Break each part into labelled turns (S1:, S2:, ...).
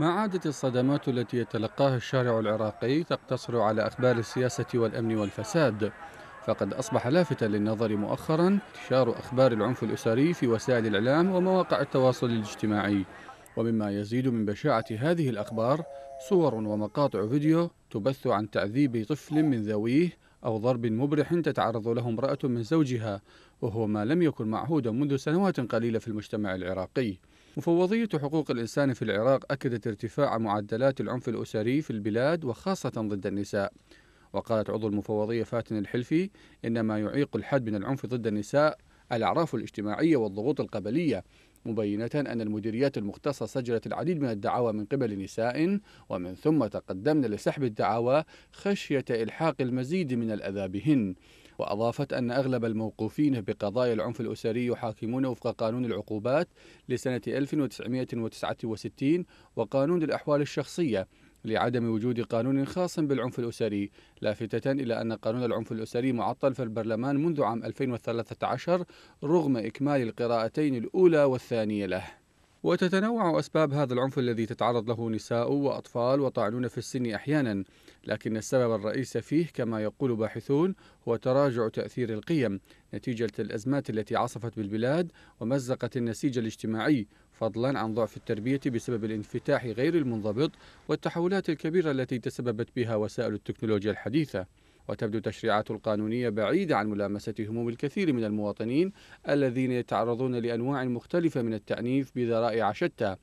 S1: ما عادت الصدمات التي يتلقاها الشارع العراقي تقتصر على أخبار السياسة والأمن والفساد فقد أصبح لافتا للنظر مؤخرا انتشار أخبار العنف الأسري في وسائل الإعلام ومواقع التواصل الاجتماعي ومما يزيد من بشاعة هذه الأخبار صور ومقاطع فيديو تبث عن تعذيب طفل من ذويه أو ضرب مبرح تتعرض له امرأة من زوجها وهو ما لم يكن معهودا منذ سنوات قليلة في المجتمع العراقي مفوضية حقوق الإنسان في العراق أكدت ارتفاع معدلات العنف الأسري في البلاد وخاصة ضد النساء وقالت عضو المفوضية فاتن الحلفي إن ما يعيق الحد من العنف ضد النساء الأعراف الاجتماعية والضغوط القبلية مبينة أن المديريات المختصة سجلت العديد من الدعاوى من قبل نساء ومن ثم تقدمن لسحب الدعاوى خشية إلحاق المزيد من الأذى بهن وأضافت أن أغلب الموقوفين بقضايا العنف الأسري يحاكمون وفق قانون العقوبات لسنة 1969 وقانون الأحوال الشخصية لعدم وجود قانون خاص بالعنف الأسري لافتة إلى أن قانون العنف الأسري معطل في البرلمان منذ عام 2013 رغم إكمال القراءتين الأولى والثانية له وتتنوع أسباب هذا العنف الذي تتعرض له نساء وأطفال وطاعنون في السن أحيانا لكن السبب الرئيس فيه كما يقول باحثون هو تراجع تأثير القيم نتيجة الأزمات التي عصفت بالبلاد ومزقت النسيج الاجتماعي فضلا عن ضعف التربية بسبب الانفتاح غير المنضبط والتحولات الكبيرة التي تسببت بها وسائل التكنولوجيا الحديثة وتبدو التشريعات القانونية بعيدة عن ملامسة هموم الكثير من المواطنين الذين يتعرضون لأنواع مختلفة من التعنيف بذرائع شتى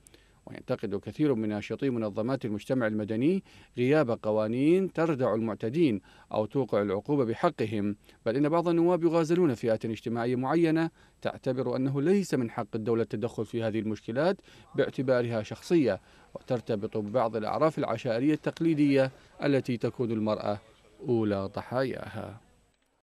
S1: وينتقد كثير من ناشطي منظمات المجتمع المدني غياب قوانين تردع المعتدين أو توقع العقوبة بحقهم بل إن بعض النواب يغازلون فئات اجتماعية معينة تعتبر أنه ليس من حق الدولة التدخل في هذه المشكلات باعتبارها شخصية وترتبط ببعض الأعراف العشائرية التقليدية التي تكون المرأة أولى ضحاياها